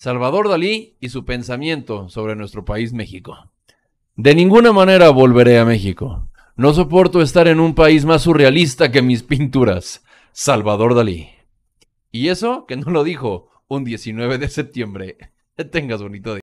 Salvador Dalí y su pensamiento sobre nuestro país México. De ninguna manera volveré a México. No soporto estar en un país más surrealista que mis pinturas. Salvador Dalí. Y eso que no lo dijo un 19 de septiembre. Tengas bonito día.